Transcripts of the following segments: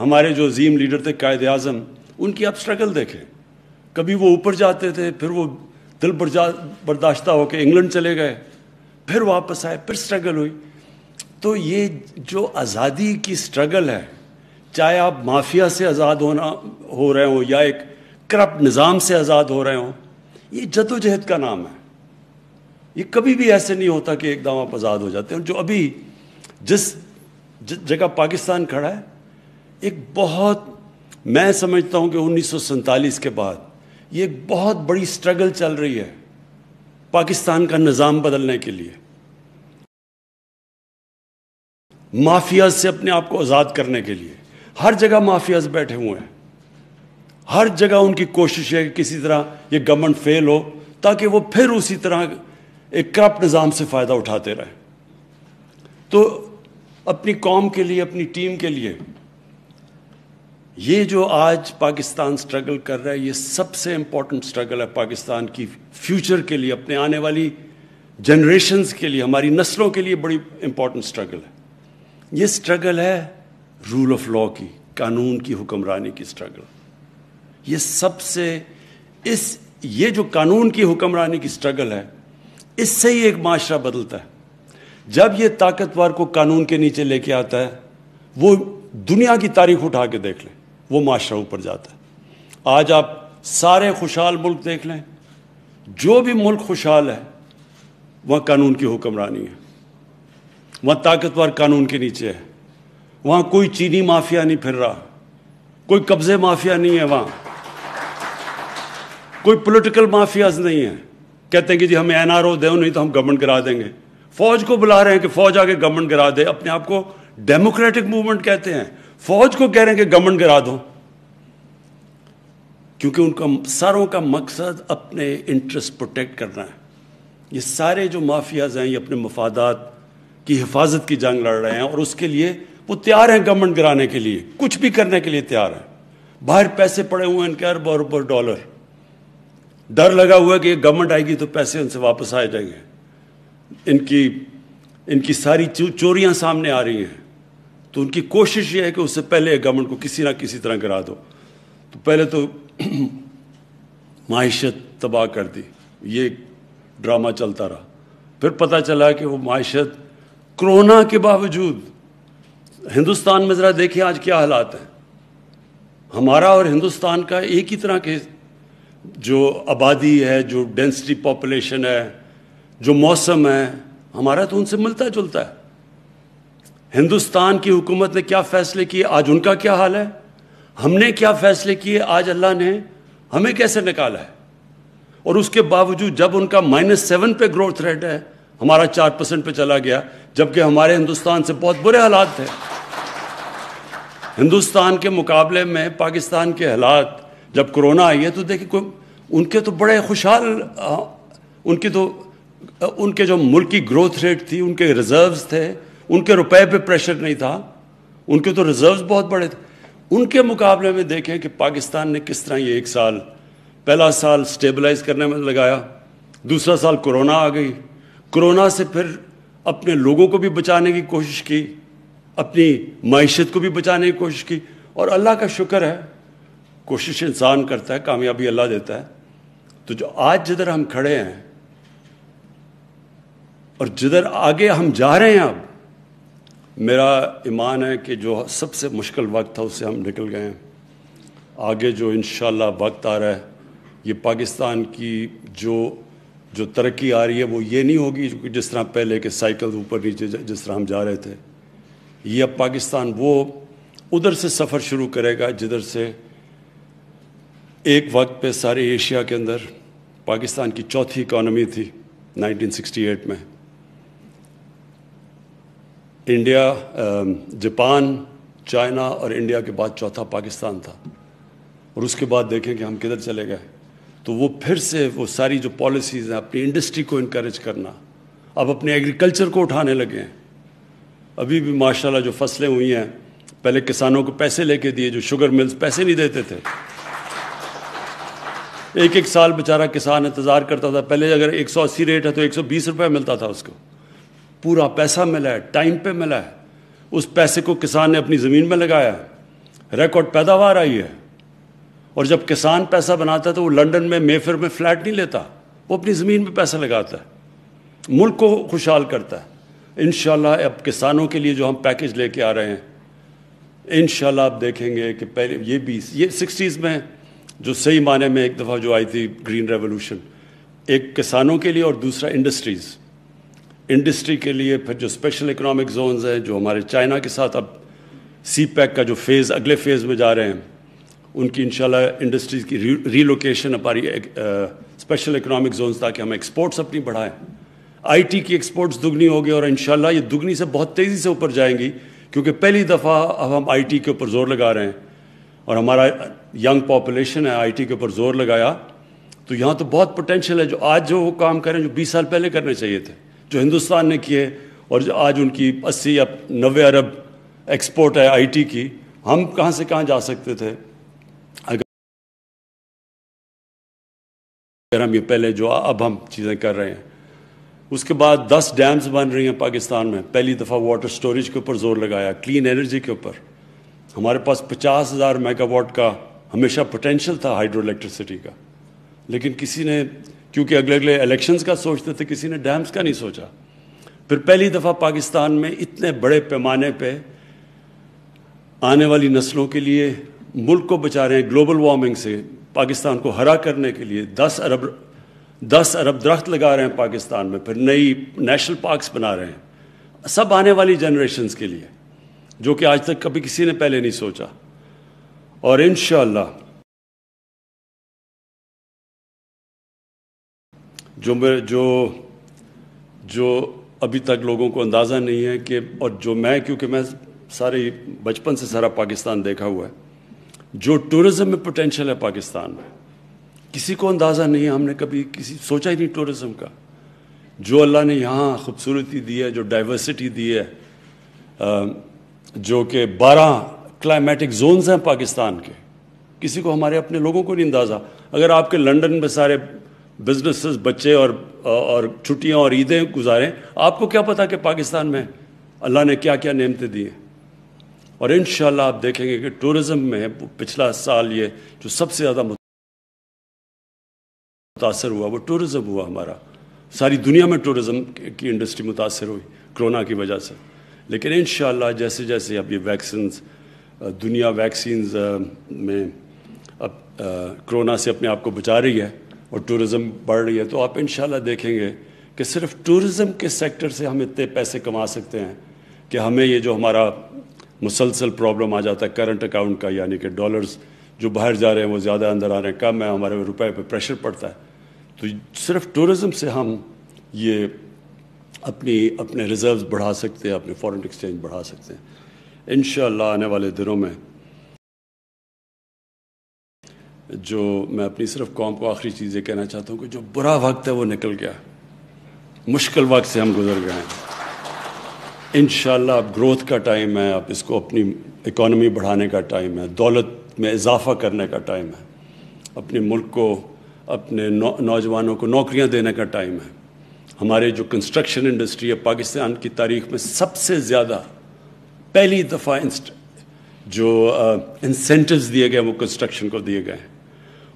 हमारे जो अजीम लीडर थे कायद अजम उनकी आप स्ट्रगल देखें कभी वो ऊपर जाते थे फिर वो दिल बर्जा बर्दाश्ता होकर इंग्लैंड चले गए फिर वापस आए फिर स्ट्रगल हुई तो ये जो आज़ादी की स्ट्रगल है चाहे आप माफिया से आज़ाद होना हो रहे हो या एक करप्ट निज़ाम से आज़ाद हो रहे हो ये जदोजहद का नाम है ये कभी भी ऐसे नहीं होता कि एकदम आप आज़ाद हो जाते हैं जो अभी जिस जगह पाकिस्तान खड़ा है एक बहुत मैं समझता हूं कि उन्नीस के बाद ये एक बहुत बड़ी स्ट्रगल चल रही है पाकिस्तान का निज़ाम बदलने के लिए माफियाज से अपने आप को आज़ाद करने के लिए हर जगह माफियाज बैठे हुए हैं हर जगह उनकी कोशिश है कि किसी तरह ये गवर्नमेंट फेल हो ताकि वो फिर उसी तरह एक करप्ट निज़ाम से फ़ायदा उठाते रहे तो अपनी कौम के लिए अपनी टीम के लिए ये जो आज पाकिस्तान स्ट्रगल कर रहा है ये सबसे इम्पोर्टेंट स्ट्रगल है पाकिस्तान की फ्यूचर के लिए अपने आने वाली जनरेशन्स के लिए हमारी नस्लों के लिए बड़ी इम्पोर्टेंट स्ट्रगल है ये स्ट्रगल है रूल ऑफ लॉ की कानून की हुक्मरानी की स्ट्रगल ये सबसे इस ये जो कानून की हुक्मरानी की स्ट्रगल है इससे ही एक माशरा बदलता है जब ये ताकतवर को कानून के नीचे लेके आता है वो दुनिया की तारीख उठा के देख ले वो माशरा ऊपर जाता है आज आप सारे खुशहाल मुल्क देख लें जो भी मुल्क खुशहाल है वह कानून की हुक्मरानी है वह ताकतवर कानून के नीचे है वहाँ कोई चीनी माफिया नहीं फिर रहा कोई कब्ज़े माफिया नहीं है वहाँ कोई पॉलिटिकल माफियाज नहीं है कहते हैं कि जी हमें एन आर ओ दे नहीं तो हम गवर्नमेंट करा देंगे फौज को बुला रहे हैं कि फौज आके गवर्नमेंट करा दे अपने आप को डेमोक्रेटिक मूवमेंट कहते हैं फौज को कह रहे हैं कि गमन गिरा दो क्योंकि उनका सारों का मकसद अपने इंटरेस्ट प्रोटेक्ट करना है ये सारे जो माफियाज हैं ये अपने मफादात की हिफाजत की जंग लड़ रहे हैं और उसके लिए वो तैयार हैं गवर्नमेंट गिराने के लिए कुछ भी करने के लिए तैयार हैं बाहर पैसे पड़े हुए हैं इनके अरब अरबों डॉलर डर लगा हुआ है कि गवर्नमेंट आएगी तो पैसे उनसे वापस आ जाएंगे इनकी इनकी सारी चोरियां सामने आ रही हैं तो उनकी कोशिश ये है कि उससे पहले गवर्नमेंट को किसी ना किसी तरह गिरा दो तो पहले तो मायशत तबाह कर दी ये ड्रामा चलता रहा फिर पता चला कि वो मायशत कोरोना के बावजूद हिंदुस्तान में ज़रा देखें आज क्या हालात हैं हमारा और हिंदुस्तान का एक ही तरह के जो आबादी है जो डेंसिटी पॉपुलेशन है जो मौसम है हमारा तो उनसे मिलता जुलता है हिंदुस्तान की हुकूमत ने क्या फ़ैसले किए आज उनका क्या हाल है हमने क्या फ़ैसले किए आज अल्लाह ने हमें कैसे निकाला है और उसके बावजूद जब उनका माइनस सेवन पे ग्रोथ रेट है हमारा चार परसेंट पे चला गया जबकि हमारे हिंदुस्तान से बहुत बुरे हालात थे हिंदुस्तान के मुकाबले में पाकिस्तान के हालात जब कोरोना आई है तो देखिए कोई उनके तो बड़े खुशहाल हाँ, उनकी तो उनके जो मुल्क ग्रोथ रेट थी उनके रिजर्व्स थे उनके रुपए पे प्रेशर नहीं था उनके तो रिजर्व्स बहुत बड़े थे उनके मुकाबले में देखें कि पाकिस्तान ने किस तरह ये एक साल पहला साल स्टेबलाइज करने में लगाया दूसरा साल कोरोना आ गई कोरोना से फिर अपने लोगों को भी बचाने की कोशिश की अपनी मीशत को भी बचाने की कोशिश की और अल्लाह का शुक्र है कोशिश इंसान करता है कामयाबी अल्लाह देता है तो जो आज जिधर हम खड़े हैं और जिधर आगे हम जा रहे हैं अब मेरा ईमान है कि जो सबसे मुश्किल वक्त था उससे हम निकल गए हैं आगे जो इन वक्त आ रहा है ये पाकिस्तान की जो जो तरक्की आ रही है वो ये नहीं होगी जिस तरह पहले के साइकिल ऊपर नीचे जिस तरह हम जा रहे थे ये अब पाकिस्तान वो उधर से सफ़र शुरू करेगा जिधर से एक वक्त पे सारे एशिया के अंदर पाकिस्तान की चौथी इकानमी थी 1968 में इंडिया जापान चाइना और इंडिया के बाद चौथा पाकिस्तान था और उसके बाद देखें कि हम किधर चले गए तो वो फिर से वो सारी जो पॉलिसीज़ हैं अपनी इंडस्ट्री को इनक्रेज करना अब अपने एग्रीकल्चर को उठाने लगे हैं अभी भी माशाल्लाह जो फसलें हुई हैं पहले किसानों को पैसे लेके दिए जो शुगर मिल्स पैसे नहीं देते थे एक एक साल बेचारा किसान इंतज़ार करता था पहले अगर 180 रेट है तो 120 रुपए मिलता था उसको पूरा पैसा मिला है टाइम पे मिला है उस पैसे को किसान ने अपनी ज़मीन में लगाया है रिकॉर्ड पैदावार आई है और जब किसान पैसा बनाता है तो वो लंदन में मेफर में फ्लैट नहीं लेता वो अपनी ज़मीन में पैसा लगाता है मुल्क को खुशहाल करता है इन अब किसानों के लिए जो हम पैकेज लेके आ रहे हैं इन आप देखेंगे कि पहले ये भी ये सिक्सटीज़ में जो सही माने में एक दफ़ा जो आई थी ग्रीन रेवोल्यूशन एक किसानों के लिए और दूसरा इंडस्ट्रीज़ इंडस्ट्री के लिए फिर जो स्पेशल इकोनॉमिक जोन्स हैं जो हमारे चाइना के साथ अब सी पैक e का जो फेज़ अगले फेज़ में जा रहे हैं उनकी इंशाल्लाह इंडस्ट्रीज़ की रीलोकेशन हमारी स्पेशल इकोनॉमिक जोन्स ताकि हम एक्सपोर्ट्स अपनी बढ़ाएं आईटी की एक्सपोर्ट्स दुगनी होगी और इंशाल्लाह ये दुगनी से बहुत तेज़ी से ऊपर जाएंगी क्योंकि पहली दफ़ा अब हम आईटी के ऊपर ज़ोर लगा रहे हैं और हमारा यंग पॉपुलेशन है आईटी के ऊपर ज़ोर लगाया तो यहाँ तो बहुत पोटेंशियल है जो आज जो वो काम करें जो बीस साल पहले करने चाहिए थे जो हिंदुस्तान ने किए और जो आज उनकी अस्सी या नबे अरब एक्सपोर्ट है आईटी की हम कहाँ से कहाँ जा सकते थे अगर हम ये पहले जो अब हम चीज़ें कर रहे हैं उसके बाद 10 डैम्स बन रही हैं पाकिस्तान में पहली दफ़ा वाटर स्टोरेज के ऊपर जोर लगाया क्लीन एनर्जी के ऊपर हमारे पास पचास हज़ार मेगावाट का हमेशा पोटेंशियल था हाइड्रो इलेक्ट्रिसिटी का लेकिन किसी ने क्योंकि अगले अगले इलेक्शंस का सोचते थे किसी ने डैम्स का नहीं सोचा फिर पहली दफ़ा पाकिस्तान में इतने बड़े पैमाने पे आने वाली नस्लों के लिए मुल्क को बचा रहे हैं ग्लोबल वार्मिंग से पाकिस्तान को हरा करने के लिए दस अरब दस अरब दरख्त लगा रहे हैं पाकिस्तान में फिर नई नेशनल पार्क्स बना रहे हैं सब आने वाली जनरेशन के लिए जो कि आज तक कभी किसी ने पहले नहीं सोचा और इन जो मेरे जो जो अभी तक लोगों को अंदाज़ा नहीं है कि और जो मैं क्योंकि मैं सारे बचपन से सारा पाकिस्तान देखा हुआ है जो टूरिज़म में पोटेंशल है पाकिस्तान में किसी को अंदाज़ा नहीं है हमने कभी किसी सोचा ही नहीं टूरिज़म का जो अल्लाह ने यहाँ खूबसूरती दी है जो डाइवर्सिटी दी है जो कि बारह क्लाइमेटिक जोन्स हैं पाकिस्तान के किसी को हमारे अपने लोगों को नहीं अंदाज़ा अगर आपके लंदन में सारे बिजनेसेस बच्चे और और छुट्टियां और ईदें गुजारें आपको क्या पता कि पाकिस्तान में अल्लाह ने क्या क्या नियमते दी हैं और इन आप देखेंगे कि टूरिज़म में पिछला साल ये जो सबसे ज़्यादा मुतासर हुआ वो टूरिज़म हुआ हमारा सारी दुनिया में टूरिज़म की इंडस्ट्री मुतासर हुई कोरोना की वजह से लेकिन इन जैसे जैसे अब ये वैक्सीन दुनिया वैक्सीन में अब कोरोना से अपने आप को बचा रही है और टूरिज़म बढ़ रही है तो आप इन देखेंगे कि सिर्फ टूरिज़म के सेक्टर से हम इतने पैसे कमा सकते हैं कि हमें ये जो हमारा मुसलसल प्रॉब्लम आ जाता है करंट अकाउंट का यानी कि डॉलर्स जो बाहर जा रहे हैं वो ज़्यादा अंदर आ रहे हैं कम है हमारे रुपए पे प्रेशर पड़ता है तो सिर्फ टूरिज़म से हम ये अपनी अपने रिज़र्व्स बढ़ा सकते हैं अपने फॉरेन एक्सचेंज बढ़ा सकते हैं इन आने वाले दिनों में जो मैं अपनी सिर्फ कौम को आखिरी चीज़ ये कहना चाहता हूँ कि जो बुरा वक्त है वो निकल गया मुश्किल वक्त से हम गुजर गए हैं इन अब ग्रोथ का टाइम है आप इसको अपनी इकॉनमी बढ़ाने का टाइम है दौलत में इजाफा करने का टाइम है अपने मुल्क को अपने नौ, नौजवानों को नौकरियां देने का टाइम है हमारे जो कंस्ट्रक्शन इंडस्ट्री है पाकिस्तान की तारीख में सबसे ज़्यादा पहली दफ़ा जो इंसेंटिव्स दिए गए वो कंस्ट्रक्शन को दिए गए हैं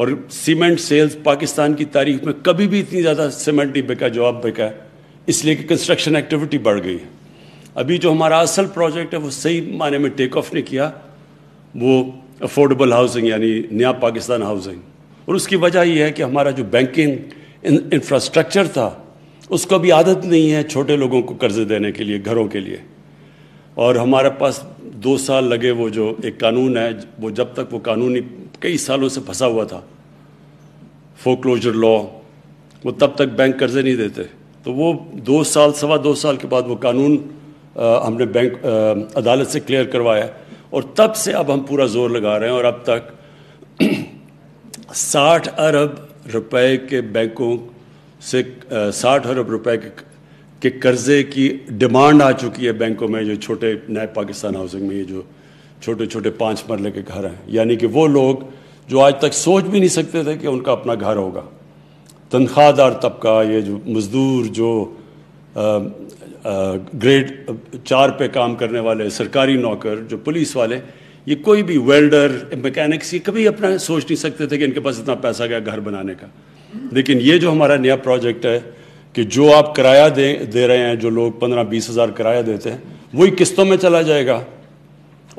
और सीमेंट सेल्स पाकिस्तान की तारीख में कभी भी इतनी ज़्यादा सीमेंट नहीं बिका जो अब बिका है इसलिए कि कंस्ट्रक्शन एक्टिविटी बढ़ गई है अभी जो हमारा असल प्रोजेक्ट है वो सही माने में टेक ऑफ नहीं किया वो अफोर्डेबल हाउसिंग यानी नया पाकिस्तान हाउसिंग और उसकी वजह यह है कि हमारा जो बैंकिंग इंफ्रास्ट्रक्चर था उसको अभी आदत नहीं है छोटे लोगों को कर्जे देने के लिए घरों के लिए और हमारे पास दो साल लगे वो जो एक कानून है वो जब तक वो कानूनी कई सालों से फंसा हुआ था फोक्लोजर लॉ वो तब तक बैंक कर्जे नहीं देते तो वो दो साल सवा दो साल के बाद वो कानून आ, हमने बैंक आ, अदालत से क्लियर करवाया और तब से अब हम पूरा जोर लगा रहे हैं और अब तक साठ अरब रुपए के बैंकों से साठ अरब रुपए के, के कर्जे की डिमांड आ चुकी है बैंकों में जो छोटे नए पाकिस्तान हाउसिंग में ये जो छोटे छोटे पाँच मरले के घर हैं यानी कि वो लोग जो आज तक सोच भी नहीं सकते थे कि उनका अपना घर होगा तनख्वाहदार तबका ये जो मज़दूर जो आ, आ, ग्रेड चार पे काम करने वाले सरकारी नौकर जो पुलिस वाले ये कोई भी वेल्डर मैकेनिक्स ये कभी अपना सोच नहीं सकते थे कि इनके पास इतना पैसा गया घर बनाने का लेकिन ये जो हमारा नया प्रोजेक्ट है कि जो आप किराया दे दे रहे हैं जो लोग पंद्रह बीस हज़ार किराया देते हैं वही किस्तों में चला जाएगा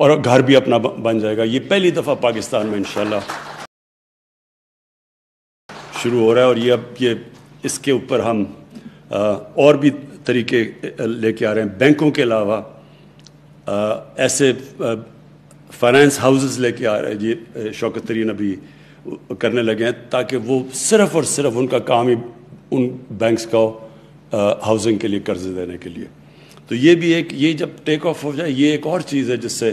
और घर भी अपना बन जाएगा ये पहली दफ़ा पाकिस्तान में इन शुरू हो रहा है और ये अब ये इसके ऊपर हम और भी तरीके लेके आ रहे हैं बैंकों के अलावा ऐसे फाइनेंस हाउसेस लेके आ रहे हैं ये शौकत तरीन अभी करने लगे हैं ताकि वो सिर्फ़ और सिर्फ उनका काम ही उन बैंक्स का हाउसिंग के लिए कर्ज देने के लिए तो ये भी एक ये जब टेक ऑफ हो जाए ये एक और चीज़ है जिससे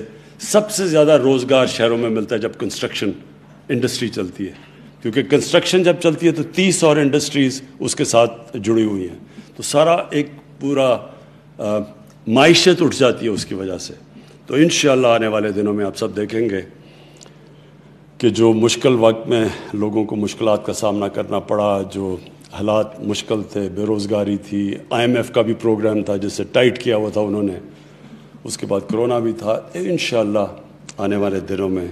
सबसे ज़्यादा रोज़गार शहरों में मिलता है जब कंस्ट्रक्शन इंडस्ट्री चलती है क्योंकि कंस्ट्रक्शन जब चलती है तो तीस और इंडस्ट्रीज़ उसके साथ जुड़ी हुई हैं तो सारा एक पूरा मीशत उठ जाती है उसकी वजह से तो इन आने वाले दिनों में आप सब देखेंगे कि जो मुश्किल वक्त में लोगों को मुश्किल का सामना करना पड़ा जो हालात मुश्किल थे बेरोज़गारी थी आईएमएफ का भी प्रोग्राम था जिसे टाइट किया हुआ था उन्होंने उसके बाद कोरोना भी था इन आने वाले दिनों में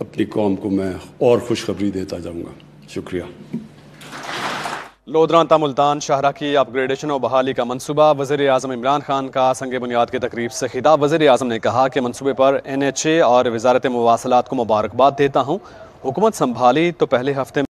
अपनी कौम को मैं और खुशखबरी देता जाऊँगा शुक्रिया लोधरानता मुल्तान शाहरा की अपग्रेडेशन और बहाली का मनसूबा वजीर अजम इमरान खान का संग बुनियाद की तकरीब से खिताब वजीर अजम ने कहा कि मनसूबे पर एन एच ए और वजारत मवासलात को मुबारकबाद देता हूँ हुकूमत संभाली तो पहले हफ्ते